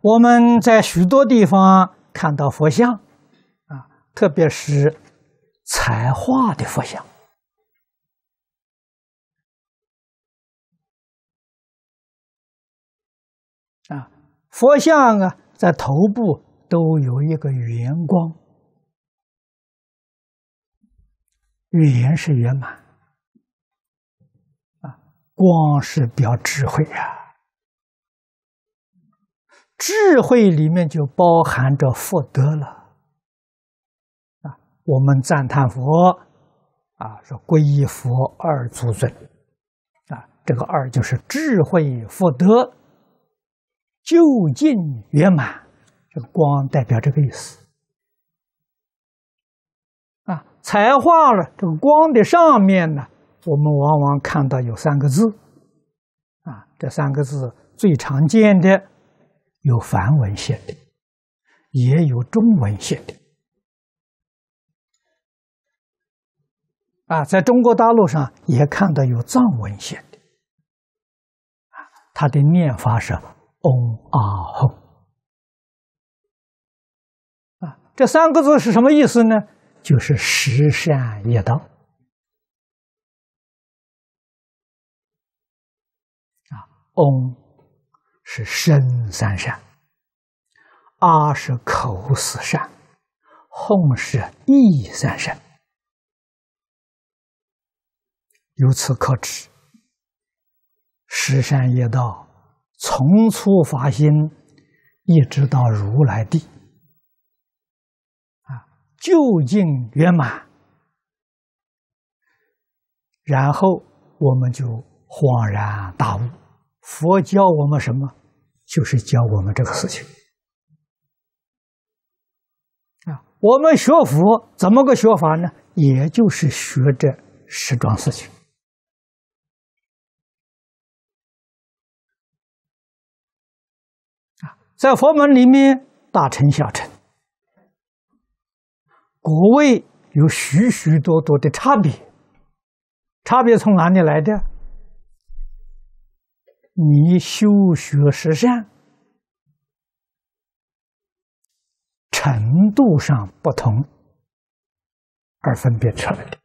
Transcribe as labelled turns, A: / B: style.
A: 我们在许多地方看到佛像，啊，特别是彩画的
B: 佛像，啊，佛像啊，在头部都有一个圆光，
A: 圆是圆满，啊，光是表智慧呀。智慧里面就包含着福德了，啊，我们赞叹佛，啊，说皈依佛二祖尊，啊，这个二就是智慧福德究竟圆满，这个光代表这个意思，啊，才画了这个光的上面呢，我们往往看到有三个字，啊，这三个字最常见的。有梵文写的，也有中文写的，啊，在中国大陆上也看到有藏文写的，啊，他的念法是“嗡啊吽”，
B: 啊，这三个字是什么意思呢？就是十善业道，啊，嗡。是身三善，阿是口四善，弘是意三善。由此可知，十
A: 善业道从初发心一直到如来地啊，究竟圆满。然后我们就恍然大悟，佛教我们什么？就是教我们这个事情啊！我们学佛怎么个学法呢？也就是
B: 学这十桩事情啊，在佛门里面，大乘、
A: 小乘、国位有许许多多的差别，差别从哪里来的？你修学十善程度上不同，而分别出来的。